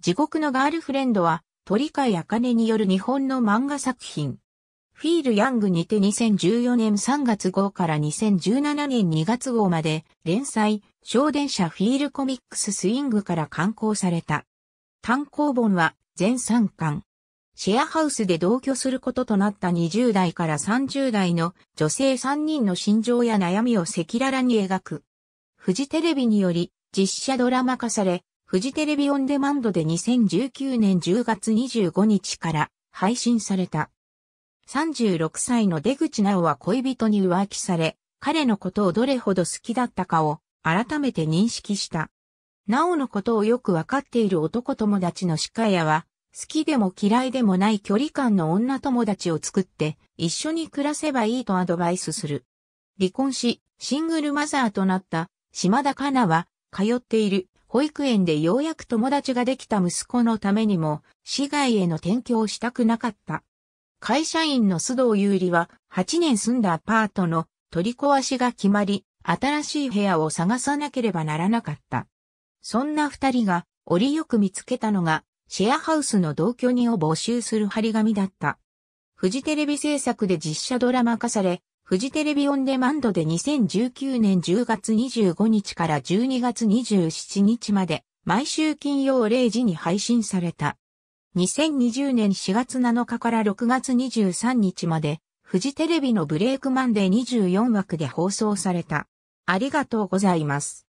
地獄のガールフレンドは、鳥飼茜による日本の漫画作品。フィール・ヤングにて2014年3月号から2017年2月号まで連載、小電車フィールコミックススイングから刊行された。単行本は全3巻。シェアハウスで同居することとなった20代から30代の女性3人の心情や悩みを赤裸々に描く。フジテレビにより実写ドラマ化され、フジテレビオンデマンドで2019年10月25日から配信された。36歳の出口直は恋人に浮気され、彼のことをどれほど好きだったかを改めて認識した。直のことをよくわかっている男友達の鹿屋は、好きでも嫌いでもない距離感の女友達を作って一緒に暮らせばいいとアドバイスする。離婚し、シングルマザーとなった島田香奈は通っている保育園でようやく友達ができた息子のためにも、市外への転居をしたくなかった。会社員の須藤優里は、8年住んだアパートの取り壊しが決まり、新しい部屋を探さなければならなかった。そんな二人が、折よく見つけたのが、シェアハウスの同居人を募集する張り紙だった。フジテレビ制作で実写ドラマ化され、フジテレビオンデマンドで2019年10月25日から12月27日まで毎週金曜0時に配信された。2020年4月7日から6月23日までフジテレビのブレイクマンデー24枠で放送された。ありがとうございます。